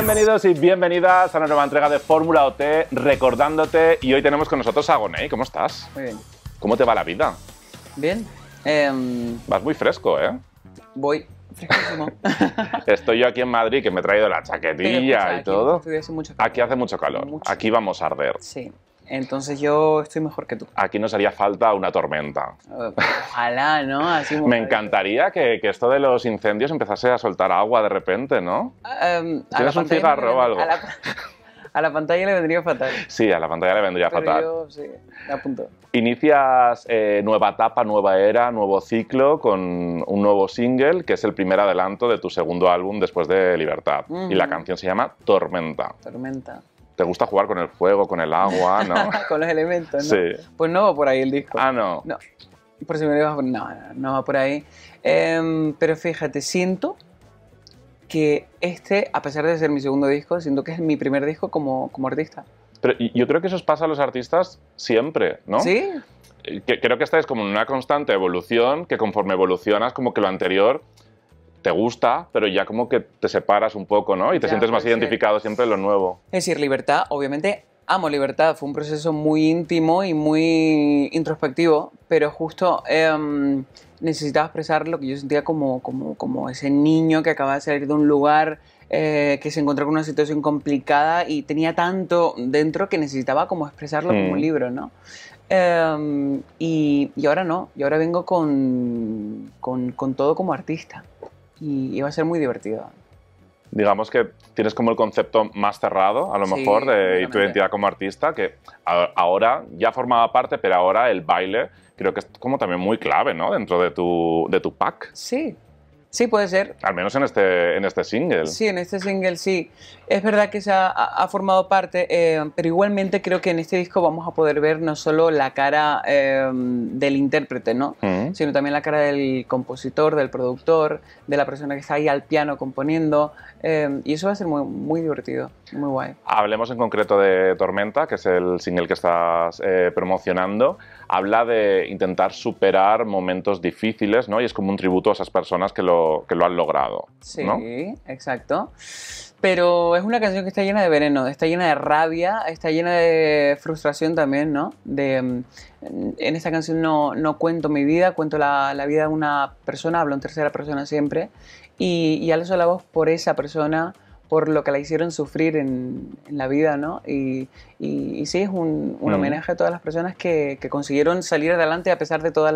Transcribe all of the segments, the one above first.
Bienvenidos y bienvenidas a una nueva entrega de Fórmula OT, recordándote. Y hoy tenemos con nosotros a Gonei. ¿Cómo estás? Muy bien. ¿Cómo te va la vida? Bien. Em, Vas muy fresco, ¿eh? Voy Estoy yo aquí en Madrid que me he traído la chaquetilla pues, y todo. Aquí hace mucho calor. Aquí vamos a arder. Sí. Entonces yo estoy mejor que tú. Aquí nos haría falta una tormenta. Ojalá, ¿no? Me encantaría que, esto de los incendios empezase a soltar agua de repente, ¿no? Em, ¿Tienes un cigarro o algo? A la, pantalla le vendría fatal. Sí, a la pantalla le vendría fatal. Yo, sí, apunto. Inicias eh, nueva etapa, nueva era, nuevo ciclo con un nuevo single que es el primer adelanto de tu segundo álbum después de Libertad. Y la canción se llama Tormenta. Tormenta. ¿Te gusta jugar con el fuego, con el agua? ¿no? con los elementos, ¿no? Pues no va por ahí el disco. Ah, no. No, por si me lo no, no, va por ahí. Em, pero fíjate, siento que este, a pesar de ser mi segundo disco, siento que es mi primer disco como, como artista. Pero yo creo que eso os pasa a los artistas siempre, ¿no? Sí. Eh, creo que es como en una constante evolución, que conforme evolucionas, como que lo anterior te gusta, pero ya como que te separas un poco, ¿no? Y te sientes más identificado siempre en lo nuevo. Es decir, libertad, obviamente amo libertad, fue un proceso muy íntimo y muy introspectivo, pero justo em, necesitaba expresar lo que yo sentía como, como, como ese niño que acaba de salir de un lugar eh, que se encontró con una situación complicada y tenía tanto dentro que necesitaba como expresarlo como un mm. libro, ¿no? Em, y, y, ahora no, y ahora vengo con, con, con todo como artista y, va a ser muy divertido. Digamos que tienes como el concepto más cerrado, a lo mejor, de tu identidad como artista, que ahora ya formaba parte, pero ahora el baile creo que es como también muy clave, ¿no? Dentro de tu, de tu pack. Sí, Sí, puede ser. Al menos en este, en este single. Sí, en este single sí. Es verdad que se ha, formado parte, eh, pero igualmente creo que en este disco vamos a poder ver no solo la cara em, del intérprete, ¿no? Mm. Sino también la cara del compositor, del productor, de la persona que está ahí al piano componiendo. Em, y eso va a ser muy, muy divertido, muy guay. Hablemos en concreto de Tormenta, que es el single que estás eh, promocionando habla de intentar superar momentos difíciles, ¿no? Y es como un tributo a esas personas que lo, que lo han logrado. Sí, exacto. Pero es una canción que está llena de veneno, está llena de rabia, está llena de frustración también, ¿no? De, mm, en esta canción no, no cuento mi vida, cuento la, la, vida de una persona, hablo en tercera persona siempre, y, y alzo la voz por esa persona por lo que la hicieron sufrir en, la vida, ¿no? Y, sí, es un, mm. homenaje a todas las personas que, consiguieron salir adelante a pesar de todas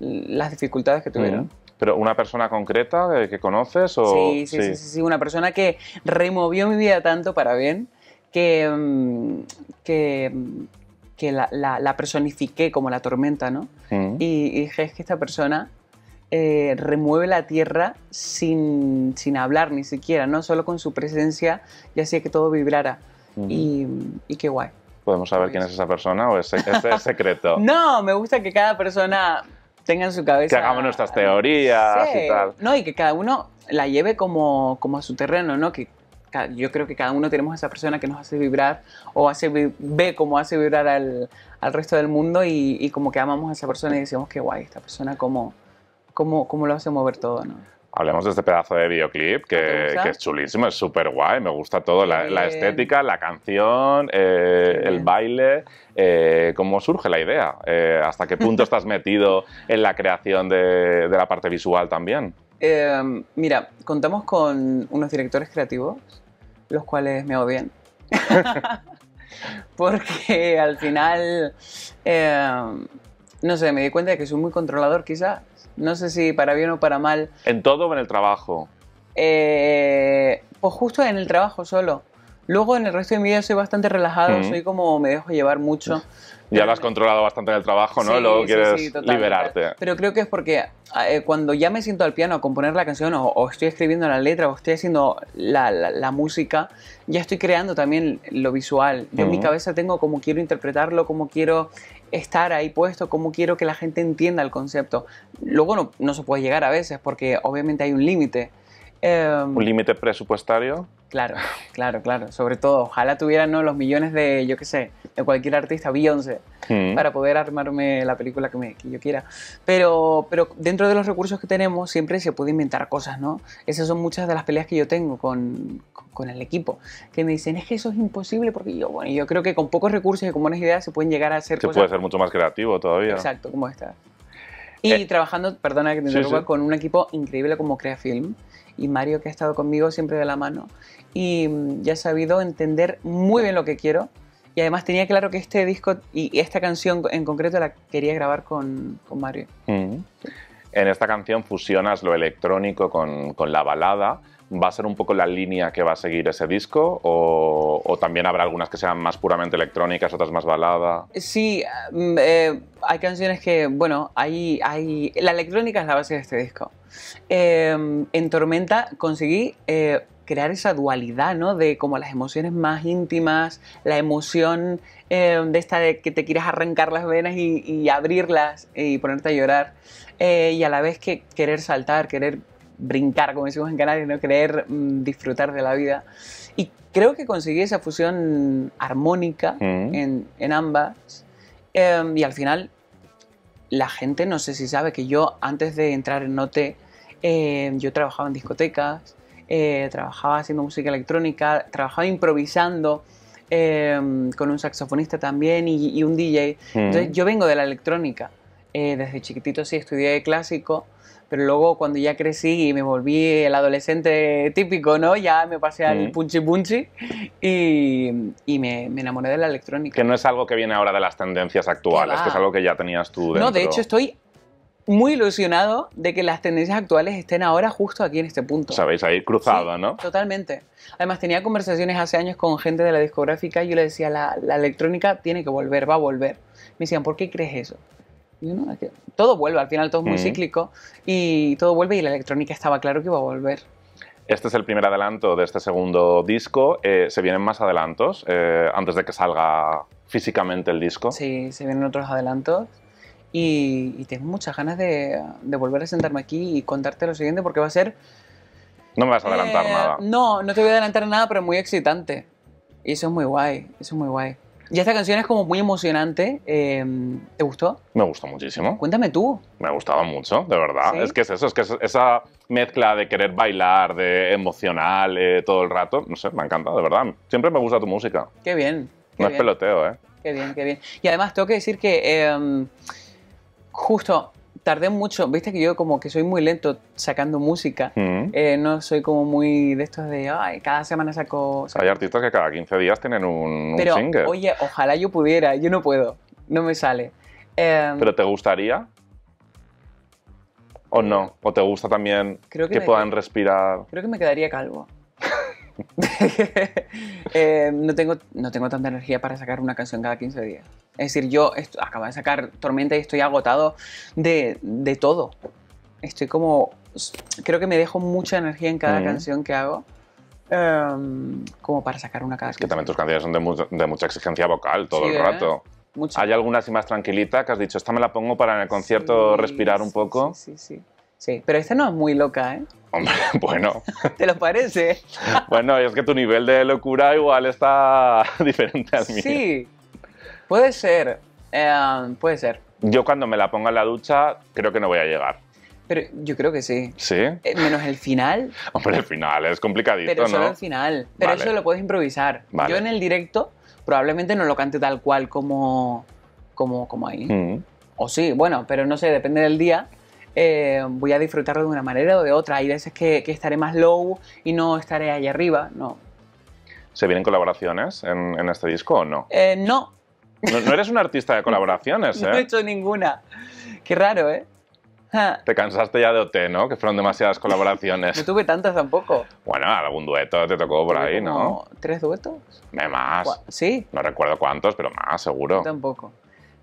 las dificultades que tuvieron. Mm. ¿Pero una persona concreta que conoces? O... Sí, sí, sí, sí, una persona que removió mi vida tanto para bien que, mm, que, la, personifiqué como la tormenta, ¿no? Y, y dije, es que esta persona eh, remueve la tierra sin, sin, hablar ni siquiera, ¿no? Solo con su presencia y hacía que todo vibrara. y, qué guay. ¿Podemos saber quién es esa persona o es, secreto? no, me gusta que cada persona tenga en su cabeza... Que hagamos nuestras teorías y No, y que cada uno la lleve como, como a su terreno, ¿no? Que yo creo que cada uno tenemos esa persona que nos hace vibrar o hace, ve cómo hace vibrar al, al resto del mundo y, como que amamos a esa persona y decimos qué guay, esta persona como cómo, cómo lo hace mover todo, Hablemos de este pedazo de videoclip que, ¿Ah, es chulísimo, es súper guay, me gusta todo, la, estética, la canción, eh, el baile, eh, cómo surge la idea, eh, hasta qué punto estás metido en la creación de, la parte visual también. Em, mira, contamos con unos directores creativos, los cuales me bien. Porque al final, em, no sé, me di cuenta de que soy muy controlador quizá, no sé si para bien o para mal. ¿En todo o en el trabajo? Eh, pues justo en el trabajo solo. Luego en el resto de mi vida soy bastante relajado, mm. soy como me dejo llevar mucho. Ya lo has controlado bastante en el trabajo, ¿no? Luego quieres liberarte. Pero creo que es porque ah, eh, cuando ya me siento al piano a componer la canción o, estoy escribiendo la letra o estoy haciendo la, música, ya estoy creando también lo visual. Yo en mi mm. cabeza tengo cómo quiero interpretarlo, cómo quiero estar ahí puesto, cómo quiero que la gente entienda el concepto. Luego no, no se puede llegar a veces porque obviamente hay un límite. Em, ¿Un límite presupuestario? Claro, claro, claro. Sobre todo, ojalá tuvieran ¿no? los millones de, yo qué sé, de cualquier artista, Beyoncé, mm. para poder armarme la película que, me, que yo quiera. Pero, pero dentro de los recursos que tenemos siempre se puede inventar cosas, ¿no? Esas son muchas de las peleas que yo tengo con, con, el equipo, que me dicen, es que eso es imposible porque yo, bueno, yo creo que con pocos recursos y con buenas ideas se pueden llegar a hacer se cosas. Se puede ser mucho más creativo todavía. Exacto, como esta. Eh. Y trabajando, perdona que te interrumpa, con un equipo increíble como Creafilm y Mario que ha estado conmigo siempre de la mano y mm, ya ha sabido entender muy bien lo que quiero y además tenía claro que este disco y, esta canción en concreto la quería grabar con, con Mario. Mm. En esta canción fusionas lo electrónico con, con la balada, ¿Va a ser un poco la línea que va a seguir ese disco o, también habrá algunas que sean más puramente electrónicas, otras más balada? Sí, mm, eh, hay canciones que, bueno, hay, hay, la electrónica es la base de este disco. Em, en Tormenta conseguí eh, crear esa dualidad, ¿no? De como las emociones más íntimas, la emoción em, de esta de que te quieres arrancar las venas y, abrirlas y ponerte a llorar, eh, y a la vez que querer saltar, querer brincar, como decimos en Canarias, no querer mm, disfrutar de la vida. Y creo que conseguí esa fusión armónica en, ambas. Em, y al final, la gente no sé si sabe que yo, antes de entrar en Note, em, yo trabajaba en discotecas, eh, trabajaba haciendo música electrónica, trabajaba improvisando. Em, con un saxofonista también y, un DJ. Entonces, yo vengo de la electrónica. Eh, desde chiquitito sí estudié clásico, pero luego cuando ya crecí y me volví el adolescente típico, ¿no? Ya me pasé al punchy punchi y, me, enamoré de la electrónica. Que no es algo que viene ahora de las tendencias actuales, que es algo que ya tenías tú dentro. No, de hecho estoy muy ilusionado de que las tendencias actuales estén ahora justo aquí en este punto. Sabéis, ahí cruzado, ¿no? Totalmente. Además, tenía conversaciones hace años con gente de la discográfica y yo le decía, la, la electrónica tiene que volver, va a volver. Me decían, ¿por qué crees eso? que todo vuelve, al final todo es muy mm. cíclico y todo vuelve y la electrónica estaba claro que iba a volver. Este es el primer adelanto de este segundo disco. Eh, se vienen más adelantos eh, antes de que salga físicamente el disco. Sí, se vienen otros adelantos. Y, tengo muchas ganas de, volver a sentarme aquí y contarte lo siguiente porque va a ser... No me vas a adelantar eh, nada. No, no te voy a adelantar nada, pero muy excitante. Y eso es muy guay, eso es muy guay. Y esta canción es como muy emocionante. Eh, ¿Te gustó? Me gustó muchísimo. Cuéntame tú. Me gustaba mucho, de verdad. Es que es eso, es que esa mezcla de querer bailar, de emocional eh, todo el rato, no sé, me ha encanta, de verdad. Siempre me gusta tu música. Qué bien. no es peloteo, ¿eh? Qué bien, qué bien. Y además tengo que decir que eh, justo tardé mucho, viste que yo como que soy muy lento sacando música, mm. eh, no soy como muy de estos de, ay, cada semana saco... Hay artistas que cada 15 días tienen un, single. Oye, ojalá yo pudiera, yo no puedo, no me sale. Em, ¿Pero te gustaría? ¿O no? ¿O te gusta también que, puedan respirar? Creo que me quedaría calvo. Eh, no, tengo, no tengo tanta energía para sacar una canción cada 15 días. Es decir, yo acabo de sacar Tormenta y estoy agotado de, todo. Estoy como... Creo que me dejo mucha energía en cada canción que hago. Em, como para sacar una cada que también tus canciones son de, mucha exigencia vocal todo el ¿eh? rato. ¿Hay algunas y más tranquilita que has dicho, esta me la pongo para en el concierto respirar un poco? Sí, sí, Sí, pero esta no es muy loca, ¿eh? Hombre, bueno. ¿Te lo parece? bueno, es que tu nivel de locura igual está diferente al mío. Sí, puede ser. Eh, puede ser. Yo cuando me la ponga en la ducha creo que no voy a llegar. Pero yo creo que sí. ¿Sí? Eh, menos el final. Hombre, el final es complicadito, Pero solo el final. Pero eso lo puedes improvisar. Yo en el directo probablemente no lo cante tal cual como, como, como ahí. Mm. O sí, bueno, pero no sé, depende del día. Eh, voy a disfrutarlo de una manera o de otra. Hay veces que, que estaré más low y no estaré ahí arriba, no. ¿Se vienen colaboraciones en, este disco o no? Eh, no. no. eres un artista de colaboraciones, ¿eh? no he ¿eh? hecho ninguna. Qué raro, ¿eh? Te cansaste ya de OT, ¿no? Que fueron demasiadas colaboraciones. no tuve tantas tampoco. Bueno, algún dueto te tocó por ahí, ¿no? ¿Tres duetos? Me más. ¿Sí? No recuerdo cuántos, pero más, seguro. tampoco.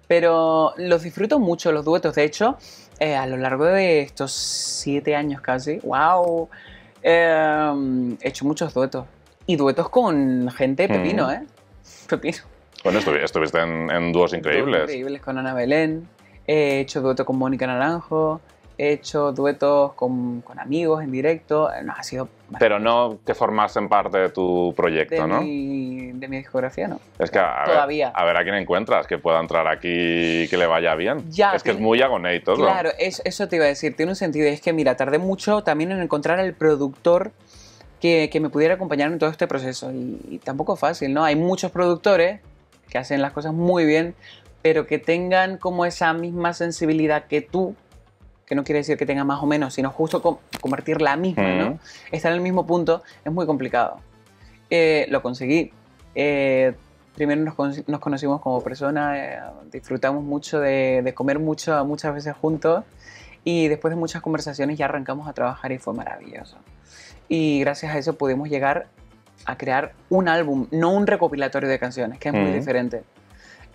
Pero los disfruto mucho los duetos. De hecho, eh, a lo largo de estos siete años casi, wow, em, he hecho muchos duetos. Y duetos con gente pepino, mm. ¿eh? Pepino. Bueno, estuviste en, en, dúos increíbles. increíbles con Ana Belén, he hecho dueto con Mónica Naranjo, he hecho duetos con, amigos en directo, eh, ha sido pero no que formasen parte de tu proyecto, ¿no? de mi discografía, no. Es que a, Todavía. Ver, a ver a quién encuentras que pueda entrar aquí y que le vaya bien. Ya, es que es muy y todo. Claro, eso te iba a decir, tiene un sentido. Es que, mira, tardé mucho también en encontrar al productor que, me pudiera acompañar en todo este proceso. Y, y tampoco es fácil, ¿no? Hay muchos productores que hacen las cosas muy bien, pero que tengan como esa misma sensibilidad que tú que no quiere decir que tenga más o menos, sino justo convertir la misma, ¿no? Estar en el mismo punto es muy complicado. Eh, lo conseguí. Eh, primero nos, conocimos como personas, eh, disfrutamos mucho de, comer mucho, muchas veces juntos y después de muchas conversaciones ya arrancamos a trabajar y fue maravilloso. Y gracias a eso pudimos llegar a crear un álbum, no un recopilatorio de canciones, que es muy diferente.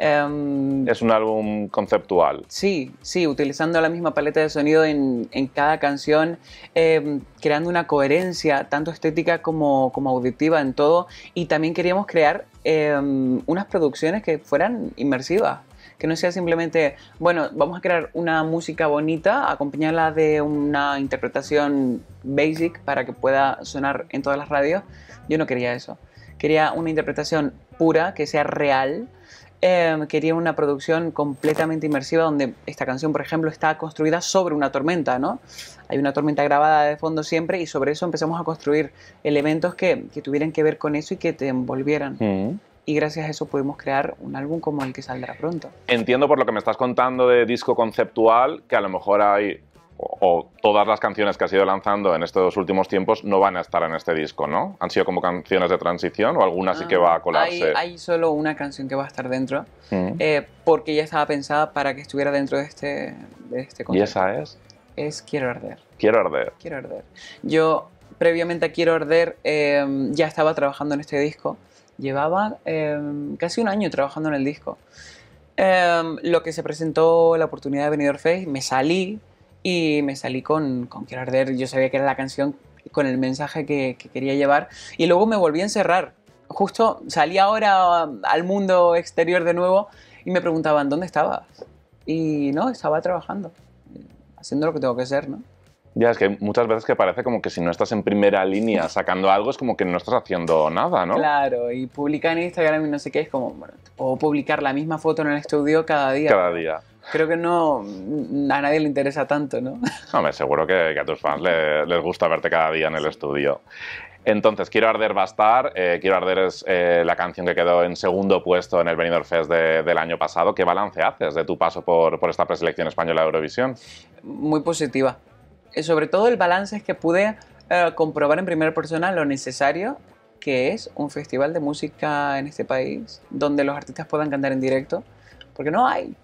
Em, es un álbum conceptual. Sí, sí, utilizando la misma paleta de sonido en, cada canción, em, creando una coherencia tanto estética como, auditiva en todo. Y también queríamos crear em, unas producciones que fueran inmersivas, que no sea simplemente, bueno, vamos a crear una música bonita, acompañarla de una interpretación basic para que pueda sonar en todas las radios. Yo no quería eso. Quería una interpretación pura, que sea real, Em, quería una producción completamente inmersiva donde esta canción, por ejemplo, está construida sobre una tormenta, ¿no? Hay una tormenta grabada de fondo siempre y sobre eso empezamos a construir elementos que, tuvieran que ver con eso y que te envolvieran. Mm. y gracias a eso pudimos crear un álbum como el que saldrá pronto. Entiendo por lo que me estás contando de disco conceptual que a lo mejor hay o, todas las canciones que has ido lanzando en estos últimos tiempos no van a estar en este disco, ¿no? ¿Han sido como canciones de transición o alguna sí que va a ah, colarse? Hay, solo una canción que va a estar dentro, mm. eh, porque ya estaba pensada para que estuviera dentro de este, de este ¿Y esa es? Es Quiero Arder. Quiero Arder. Quiero Arder. Yo, previamente a Quiero Arder, em, ya estaba trabajando en este disco. Llevaba em, casi un año trabajando en el disco. Em, lo que se presentó la oportunidad de Venidor Face, me salí y me salí con, con Quiero Arder. Yo sabía que era la canción con el mensaje que, que quería llevar y luego me volví a encerrar. Justo salí ahora um, al mundo exterior de nuevo y me preguntaban, ¿dónde estabas? Y no, estaba trabajando, eh, haciendo lo que tengo que hacer, ¿no? Ya, es que muchas veces que parece como que si no estás en primera línea sacando algo es como que no estás haciendo nada, ¿no? Claro, y publicar en Instagram y no sé qué es como, O publicar la misma foto en el estudio cada día. Cada día. Creo que no, a nadie le interesa tanto, ¿no? Hombre, seguro que, a tus fans les gusta verte cada día en el estudio. Entonces, Quiero Arder bastar, eh, Quiero Arder es eh, la canción que quedó en segundo puesto en el Benidorm Fest del año pasado. ¿Qué balance haces de tu paso por esta preselección española de Eurovisión? Muy positiva. Eh, sobre todo el balance es que pude eh, comprobar en primera persona lo necesario que es un festival de música en este país donde los artistas puedan cantar en directo, porque no hay.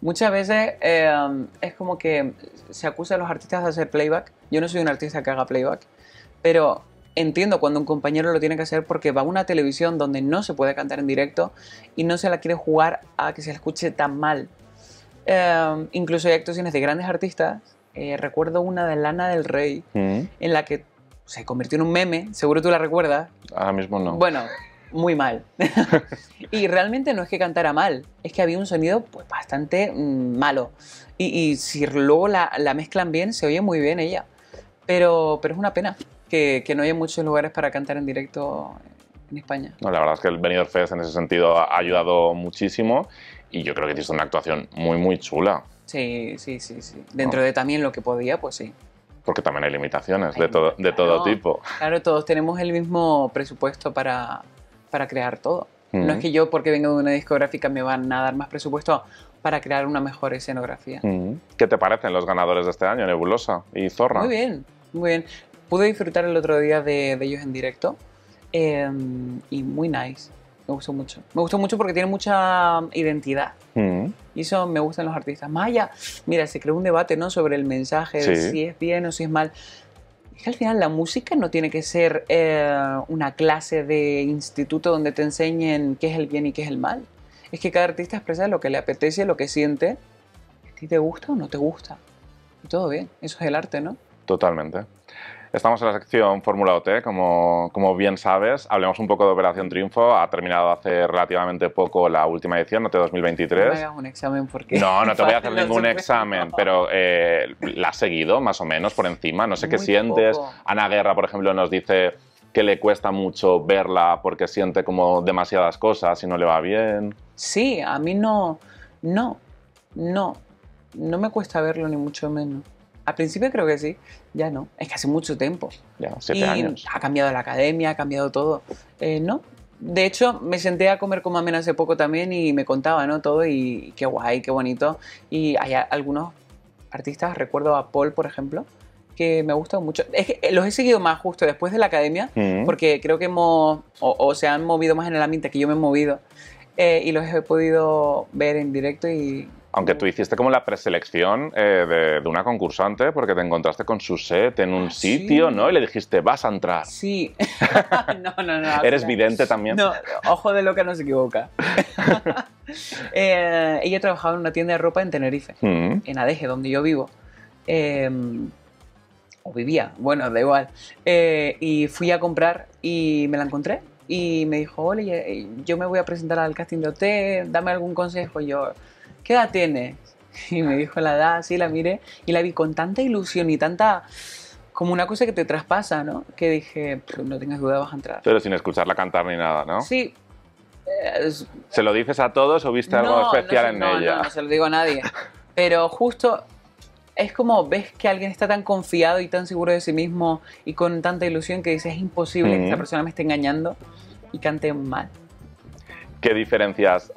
Muchas veces eh, es como que se acusa a los artistas de hacer playback. Yo no soy un artista que haga playback, pero entiendo cuando un compañero lo tiene que hacer porque va a una televisión donde no se puede cantar en directo y no se la quiere jugar a que se la escuche tan mal. incluso hay actuaciones de grandes artistas eh, recuerdo una de Lana del Rey, mm. en la que se convirtió en un meme, seguro tú la recuerdas. Ahora mismo no. Bueno, muy mal. y realmente no es que cantara mal, es que había un sonido pues, bastante mm, malo. Y, si luego la, mezclan bien, se oye muy bien ella. Pero, pero es una pena que, no haya muchos lugares para cantar en directo en España. No, la verdad es que el Benidorm Fest en ese sentido ha ayudado muchísimo y yo creo que hizo una actuación muy, muy chula. Sí, sí, sí, sí. Dentro de también lo que podía, pues sí. Porque también hay limitaciones de, todo, de todo tipo. Claro, todos tenemos el mismo presupuesto para, crear todo. No es que yo, porque vengo de una discográfica, me van a dar más presupuesto para crear una mejor escenografía. ¿Qué te parecen los ganadores de este año, Nebulosa y Zorra? Muy bien, muy bien. Pude disfrutar el otro día de, ellos en directo em, y muy nice. Me gustó mucho. Me gustó mucho porque tiene mucha identidad. Mm. Y eso me gustan los artistas. Maya, mira, se creó un debate ¿no? sobre el mensaje, si es bien o si es mal. Es que al final la música no tiene que ser eh, una clase de instituto donde te enseñen qué es el bien y qué es el mal. Es que cada artista expresa lo que le apetece, lo que siente. ¿A ti te gusta o no te gusta? Y todo bien. Eso es el arte, ¿no? Totalmente. Estamos en la sección Fórmula OT, como, bien sabes. Hablemos un poco de Operación Triunfo. Ha terminado hace relativamente poco la última edición, OT 2023. No a un examen porque... No, no te voy a hacer ningún examen, pero eh, la has seguido más o menos por encima. No sé qué sientes. Ana Guerra, por ejemplo, nos dice que le cuesta mucho verla porque siente como demasiadas cosas y no le va bien. Sí, a mí no, no, no, no me cuesta verlo ni mucho menos. Al principio creo que sí, ya no. Es que hace mucho tiempo. Ya, siete y Ha cambiado la academia, ha cambiado todo. Eh, no. De hecho, me senté a comer con Mamen hace poco también y me contaba, ¿no? Todo y qué guay, qué bonito. Y hay algunos artistas, recuerdo a Paul, por ejemplo, que me gustan mucho. Es que eh, los he seguido más justo después de la academia, mm. porque creo que hemos, o, se han movido más en el ambiente que yo me he movido. Eh, y los he podido ver en directo y aunque tú hiciste como la preselección eh, de, una concursante porque te encontraste con su set en un ah, sitio, ¿no? Y le dijiste, vas a entrar. Sí. no, no, no. ¿Eres vidente también? No, ojo de lo que no se equivoca. Eh, ella trabajaba en una tienda de ropa en Tenerife, mm. en Adeje, donde yo vivo. Em, o vivía, bueno, da igual. Eh, y fui a comprar y me la encontré y me dijo, oye, yo me voy a presentar al casting de OT, dame algún consejo. yo ¿qué edad tienes? Y me dijo la edad, así la miré y la vi con tanta ilusión y tanta como una cosa que te traspasa, ¿no? Que dije, no tengas duda, vas a entrar. Pero sin escucharla cantar ni nada, ¿no? Sí. Eh, ¿Se lo dices a todos o viste algo especial en no, ella? No, no se lo digo a nadie. Pero justo es como ves que alguien está tan confiado y tan seguro de sí mismo y con tanta ilusión que dices, es imposible que esta persona me esté engañando y cante mal. ¿Qué diferencias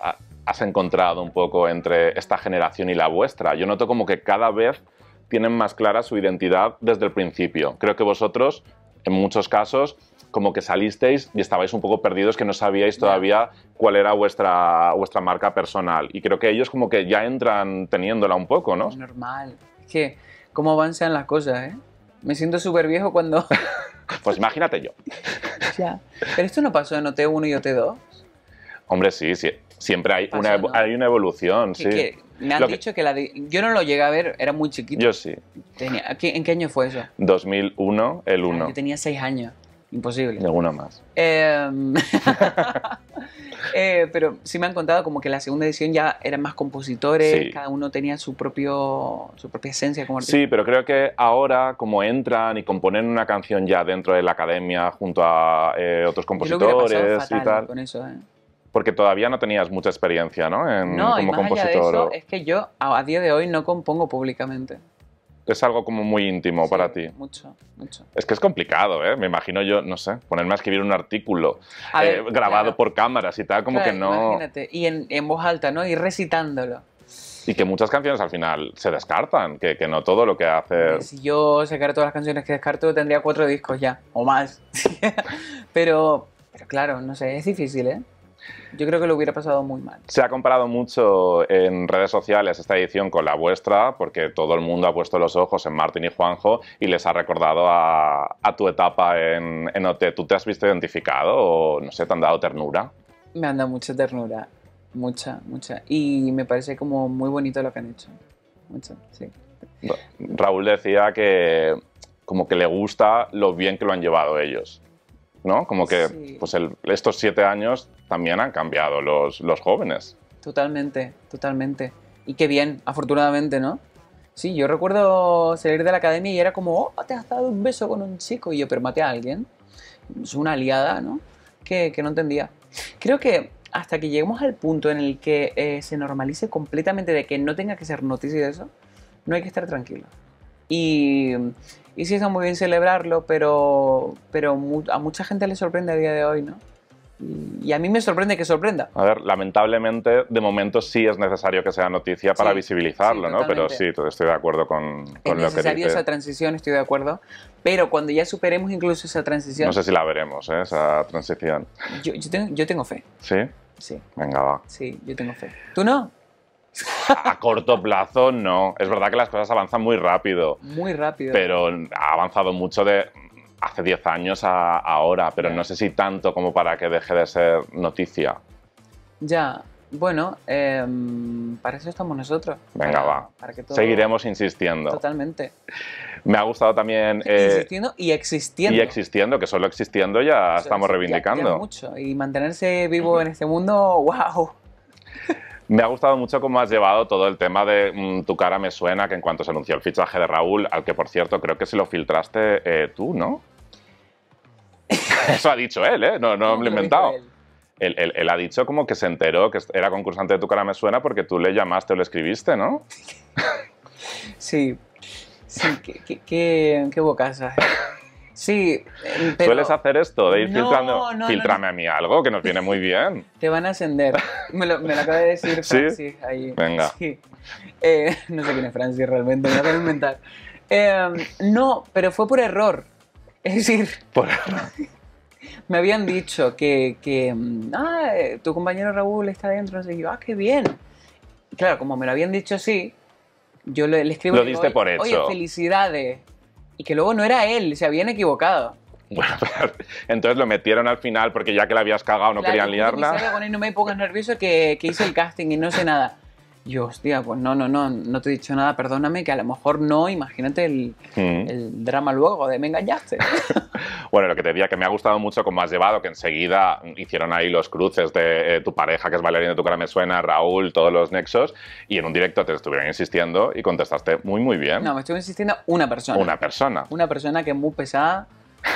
has encontrado un poco entre esta generación y la vuestra? Yo noto como que cada vez tienen más clara su identidad desde el principio. Creo que vosotros, en muchos casos, como que salisteis y estabais un poco perdidos, que no sabíais todavía cuál era vuestra, vuestra marca personal. Y creo que ellos como que ya entran teniéndola un poco, ¿no? Normal. Es que, ¿cómo avanzan las cosas, eh? Me siento súper viejo cuando... pues imagínate yo. ya. Pero esto no pasó en OT1 y OT2. Hombre, sí, sí siempre hay, una, hay una evolución, sí. Me han dicho que, la yo no lo llegué a ver, era muy chiquito. Yo sí. Tenía, ¿En qué año fue eso? 2001, el 1. Ah, yo tenía 6 años. Imposible. Ninguno más. Em, eh, pero sí me han contado como que la segunda edición ya eran más compositores, cada uno tenía su, propio, su propia esencia como Sí, pero creo que ahora como entran y componen una canción ya dentro de la academia junto a eh, otros compositores y tal. Con eso, eh porque todavía no tenías mucha experiencia, ¿no? como compositor. Allá de eso, es que yo a día de hoy no compongo públicamente es algo como muy íntimo para ti. Mucho, mucho. Es que es complicado, ¿eh? Me imagino yo, no sé, ponerme a escribir un artículo eh, grabado por cámaras y tal, como que no. Imagínate, y en, voz alta, ¿no? Y recitándolo. Y que muchas canciones al final se descartan, que, que no todo lo que hace. Si yo sacara todas las canciones que descarto, tendría cuatro discos ya, o más. pero, pero claro, no sé, es difícil, ¿eh? Yo creo que lo hubiera pasado muy mal. Se ha comparado mucho en redes sociales esta edición con la vuestra, porque todo el mundo ha puesto los ojos en Martín y Juanjo y les ha recordado a, tu etapa en, OT. ¿Tú te has visto identificado o, no sé, te han dado ternura? Me han dado mucha ternura, mucha, mucha. Y me parece como muy bonito lo que han hecho. Mucho, sí. Raúl decía que como que le gusta lo bien que lo han llevado ellos. ¿no? Como que pues estos siete años también han cambiado los, los jóvenes. Totalmente, totalmente. Y qué bien, afortunadamente, ¿no? Sí, yo recuerdo salir de la academia y era como, oh, te has dado un beso con un chico y yo, pero maté a alguien. Es una aliada, ¿no? Que, no entendía. Creo que hasta que lleguemos al punto en el que eh, se normalice completamente de que no tenga que ser noticia de eso, no hay que estar tranquilo. Y, y sí está muy bien celebrarlo, pero, pero a mucha gente le sorprende a día de hoy, ¿no? Y, a mí me sorprende que sorprenda. A ver, lamentablemente, de momento sí es necesario que sea noticia para visibilizarlo, ¿no? Pero sí, estoy de acuerdo con, lo que Es necesario esa transición, estoy de acuerdo. Pero cuando ya superemos incluso esa transición... No sé si la veremos, ¿eh? esa transición. tengo, yo tengo fe. ¿Sí? Sí. Venga, va. Sí, yo tengo fe. ¿Tú no? A corto plazo, no. Es verdad que las cosas avanzan muy rápido. Muy rápido. Pero ha avanzado mucho de hace 10 años a ahora, pero no sé si tanto como para que deje de ser noticia. Ya, bueno, em, para eso estamos nosotros. Venga, va. Seguiremos insistiendo. Totalmente. Me ha gustado también... insistiendo eh, y existiendo. Y existiendo, que solo existiendo ya estamos reivindicando. mucho. Y mantenerse vivo en este mundo, wow. Me ha gustado mucho cómo has llevado todo el tema de mm, tu cara me suena, que en cuanto se anunció el fichaje de Raúl, al que por cierto creo que se lo filtraste eh, tú, ¿no? Eso ha dicho él, ¿eh? No, lo he inventado. él, ha dicho como que se enteró que era concursante de Tu cara me suena porque tú le llamaste o le escribiste, ¿no? sí, sí, qué, qué, ¿eh? Sí, em, pero... ¿Sueles hacer esto de ir filtrando? Filtrame a mí algo que nos viene muy bien. Te van a ascender. Me lo, acaba de decir Francis ¿Sí? ahí. Venga. Eh, no sé quién es Francis realmente, me lo acabo de inventar. Em, no, pero fue por error. Es decir... Por error me habían dicho que, que mm, ah, eh, tu compañero Raúl está dentro, que yo, ah, qué bien. Claro, como me lo habían dicho así, yo le, le escribo. felicidades. Y que luego no era él, se habían equivocado. Bueno, entonces lo metieron al final porque ya que la habías cagado no querían liarla. Con él, no me pongas nervioso que, que hice el casting y no sé nada yo, hostia, pues no, no, no, no te he dicho nada, perdóname, que a lo mejor no, imagínate el, mm. drama luego de me engañaste. bueno, lo que te decía que me ha gustado mucho cómo has llevado, que enseguida hicieron ahí los cruces de eh, tu pareja, que es Valeria de tu cara me suena, Raúl, todos los nexos, y en un directo te estuvieron insistiendo y contestaste muy, muy bien. No, me estuvo insistiendo una persona. Una persona. Una persona que es muy pesada,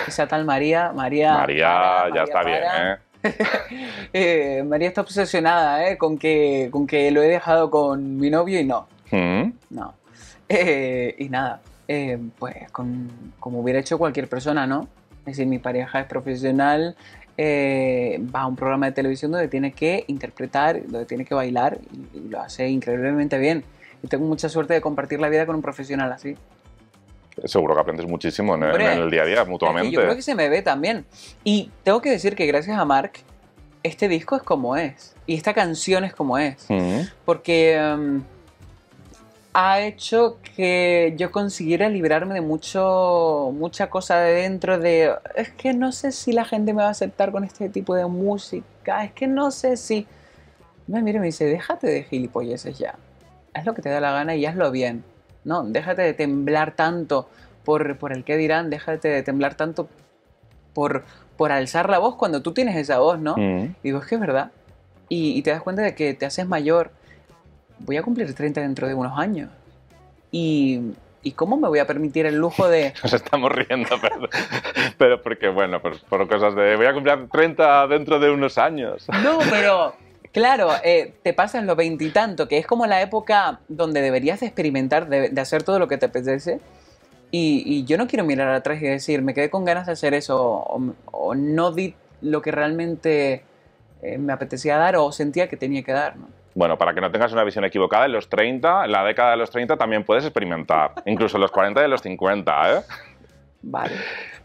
esa tal María, María. María, ya está bien, ¿eh? Eh, María está obsesionada eh, con, que, con que lo he dejado con mi novio y no. ¿Mm? No. Eh, y nada, pues como hubiera hecho cualquier persona, ¿no? Es decir, mi pareja es profesional, va a un programa de televisión donde tiene que interpretar, donde tiene que bailar y, y lo hace increíblemente bien. Y tengo mucha suerte de compartir la vida con un profesional así seguro que aprendes muchísimo en, el día a día, mutuamente. yo creo que se me ve también. Y tengo que decir que gracias a Mark, este disco es como es. Y esta canción es como es. Porque em, ha hecho que yo consiguiera librarme de mucho, mucha cosa de dentro de... Es que no sé si la gente me va a aceptar con este tipo de música. Es que no sé si... Me mira y me dice, déjate de gilipolleces ya. Haz lo que te da la gana y hazlo bien. No, déjate de temblar tanto por, por el que dirán, déjate de temblar tanto por, por alzar la voz cuando tú tienes esa voz, ¿no? Mm. digo, es que es verdad. Y, te das cuenta de que te haces mayor. Voy a cumplir 30 dentro de unos años. Y, cómo me voy a permitir el lujo de... Nos estamos riendo, pero, porque, bueno, por, por cosas de... Voy a cumplir 30 dentro de unos años. No, pero... Claro, eh, te te en los veintitantos, que es como la época donde deberías experimentar, de, hacer todo lo que te apetece. Y, yo no quiero mirar atrás y decir, me quedé con ganas de hacer eso, o, no di lo que realmente eh, me apetecía dar o sentía que tenía que dar. Bueno, para que no tengas una visión equivocada, en los 30, en la década de los 30 también puedes experimentar, incluso en los 40 y los 50, ¿eh? Vale.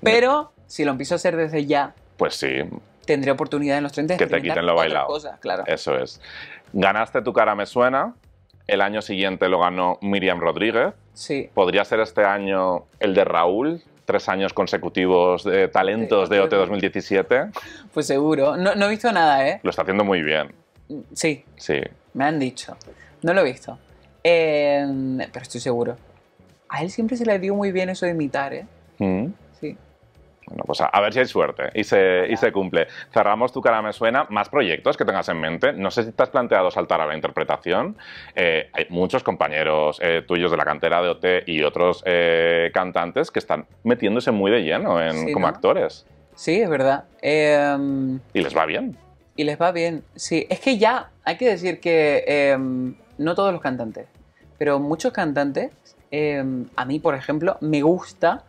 Pero si lo empiezo a hacer desde ya. Pues sí, tendré oportunidad en los 30 de que te quiten claro. Eso es. Ganaste Tu cara me suena. El año siguiente lo ganó Miriam Rodríguez. Sí. Podría ser este año el de Raúl, tres años consecutivos de talentos de OT 2017. Pues seguro. No, he visto nada, ¿eh? Lo está haciendo muy bien. Sí. Sí. Me han dicho. No lo he visto. Eh, pero estoy seguro. A él siempre se le dio muy bien eso de imitar, ¿eh? Mm. Bueno, pues a, ver si hay suerte y se, cumple. Cerramos tu cara me suena. Más proyectos que tengas en mente. No sé si te has planteado saltar a la interpretación. Eh, hay muchos compañeros eh, tuyos de la cantera de OT y otros eh, cantantes que están metiéndose muy de lleno en, como actores. Sí, es verdad. Em, y les va bien. Y les va bien, sí. Es que ya hay que decir que em, no todos los cantantes, pero muchos cantantes, em, a mí por ejemplo, me gusta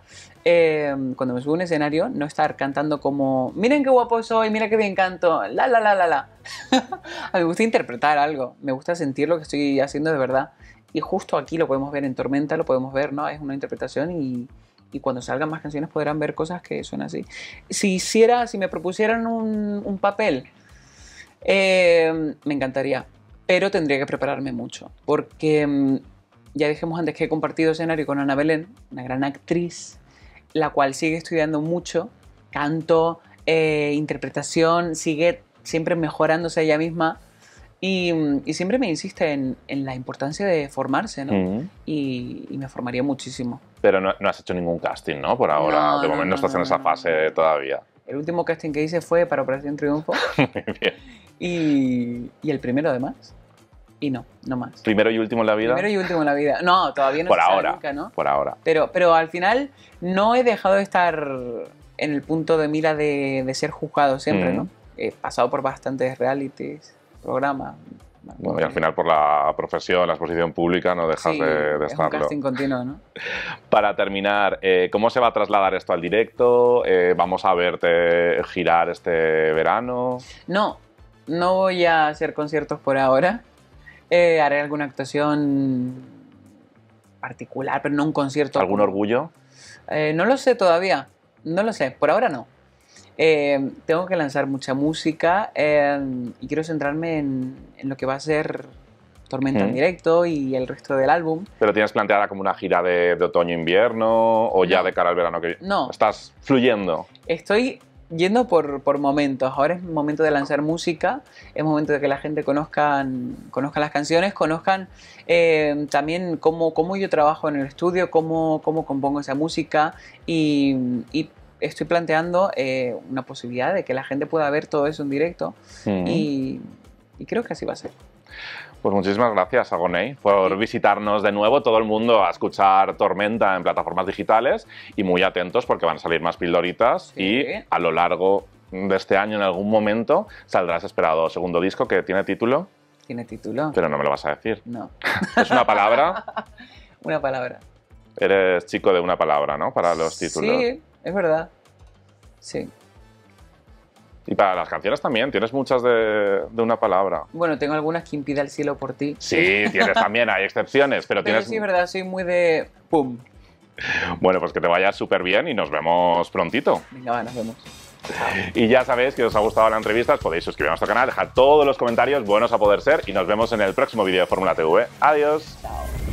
Em, cuando me subo a un escenario, no estar cantando como, miren qué guapo soy, mira qué bien canto, la, la, la, la, la. me gusta interpretar algo, me gusta sentir lo que estoy haciendo de verdad. Y justo aquí lo podemos ver en Tormenta, lo podemos ver, ¿no? Es una interpretación y, cuando salgan más canciones podrán ver cosas que suenan así. Si hiciera, si me propusieran un, papel, em, me encantaría, pero tendría que prepararme mucho, porque em, ya dijimos antes que he compartido escenario con Ana Belén, una gran actriz la cual sigue estudiando mucho, canto, eh, interpretación, sigue siempre mejorándose ella misma y, siempre me insiste en, la importancia de formarse, ¿no? y, me formaría muchísimo. Pero no, has hecho ningún casting, ¿no? Por ahora, de momento no, estás en esa fase todavía. El último casting que hice fue para Operación Triunfo. Muy bien. Y, y el primero, además y no, no más. Primero y último en la vida. Primero y último en la vida. No, todavía no. Por ahora. Nunca, ¿no? Por ahora. Pero, pero al final no he dejado de estar en el punto de mira de, ser juzgado siempre, mm. ¿no? He pasado por bastantes realities, programas. Bueno, y al final por la profesión, la exposición pública, no dejas de, de es estarlo. Un casting continuo, ¿no? Para terminar, eh, ¿cómo se va a trasladar esto al directo? Eh, ¿Vamos a verte girar este verano? No, no voy a hacer conciertos por ahora. Eh, haré alguna actuación particular, pero no un concierto. ¿Algún orgullo? Eh, no lo sé todavía, no lo sé, por ahora no. Eh, tengo que lanzar mucha música y quiero centrarme en, lo que va a ser Tormenta en directo y el resto del álbum. ¿Pero tienes planteada como una gira de, otoño-invierno o ya de cara al verano que No. Estás fluyendo. Estoy yendo por, momentos. Ahora es momento de lanzar música, es momento de que la gente conozca conozcan las canciones, conozcan eh, también cómo, yo trabajo en el estudio, cómo, compongo esa música y, estoy planteando eh, una posibilidad de que la gente pueda ver todo eso en directo y creo que así va a ser. Pues muchísimas gracias, a Agonei, por visitarnos de nuevo, todo el mundo a escuchar Tormenta en plataformas digitales y muy atentos porque van a salir más pildoritas y a lo largo de este año en algún momento saldrá esperado segundo disco que tiene título. Tiene título. Pero no me lo vas a decir. No. ¿Es una palabra? una palabra. Eres chico de una palabra, ¿no? Para los títulos. Sí, es verdad. Sí. Y para las canciones también, tienes muchas de, una palabra. Bueno, tengo algunas que impide el cielo por ti. Sí, tienes también, hay excepciones, pero, tienes... Sí, verdad, soy muy de... ¡Pum! Bueno, pues que te vaya súper bien y nos vemos prontito. Venga, nos vemos. Y ya sabéis que os ha gustado la entrevista, podéis suscribiros a nuestro canal, dejar todos los comentarios buenos a poder ser y nos vemos en el próximo vídeo de Fórmula TV. Adiós. Chao.